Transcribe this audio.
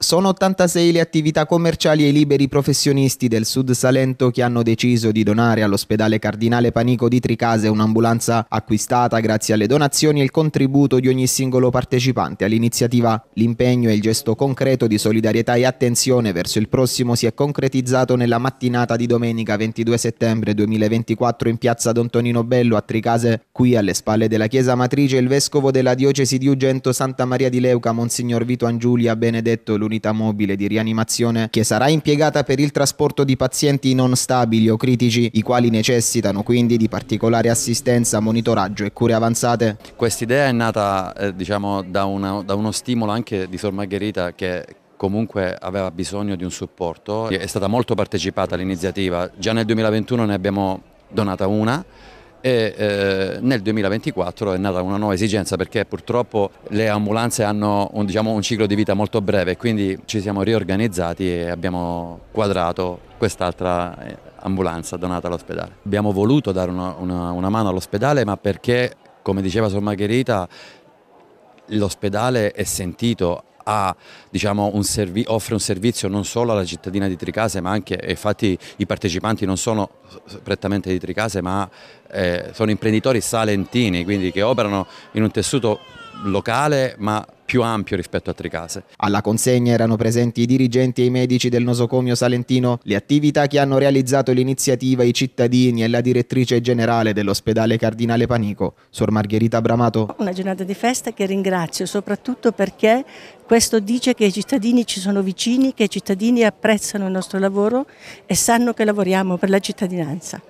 Sono 86 le attività commerciali e i liberi professionisti del Sud Salento che hanno deciso di donare all'ospedale Cardinale Panico di Tricase un'ambulanza acquistata grazie alle donazioni e il contributo di ogni singolo partecipante all'iniziativa. L'impegno e il gesto concreto di solidarietà e attenzione verso il prossimo si è concretizzato nella mattinata di domenica 22 settembre 2024 in piazza Don Tonino Bello a Tricase. Qui alle spalle della chiesa matrice il vescovo della diocesi di Ugento Santa Maria di Leuca, Monsignor Vito Angiulia Benedetto Luigi all'unità mobile di rianimazione che sarà impiegata per il trasporto di pazienti non stabili o critici, i quali necessitano quindi di particolare assistenza, monitoraggio e cure avanzate. Quest'idea è nata eh, diciamo, da, una, da uno stimolo anche di Sor Margherita che comunque aveva bisogno di un supporto, è stata molto partecipata l'iniziativa, già nel 2021 ne abbiamo donata una, e eh, nel 2024 è nata una nuova esigenza perché purtroppo le ambulanze hanno un, diciamo, un ciclo di vita molto breve quindi ci siamo riorganizzati e abbiamo quadrato quest'altra eh, ambulanza donata all'ospedale. Abbiamo voluto dare una, una, una mano all'ospedale ma perché come diceva Sor Margherita l'ospedale è sentito ha, diciamo, un offre un servizio non solo alla cittadina di Tricase ma anche, infatti i partecipanti non sono prettamente di Tricase ma eh, sono imprenditori salentini quindi che operano in un tessuto locale ma più ampio rispetto a Tricase. Alla consegna erano presenti i dirigenti e i medici del nosocomio salentino, le attività che hanno realizzato l'iniziativa i cittadini e la direttrice generale dell'ospedale Cardinale Panico, Sor Margherita Bramato. Una giornata di festa che ringrazio soprattutto perché questo dice che i cittadini ci sono vicini, che i cittadini apprezzano il nostro lavoro e sanno che lavoriamo per la cittadinanza.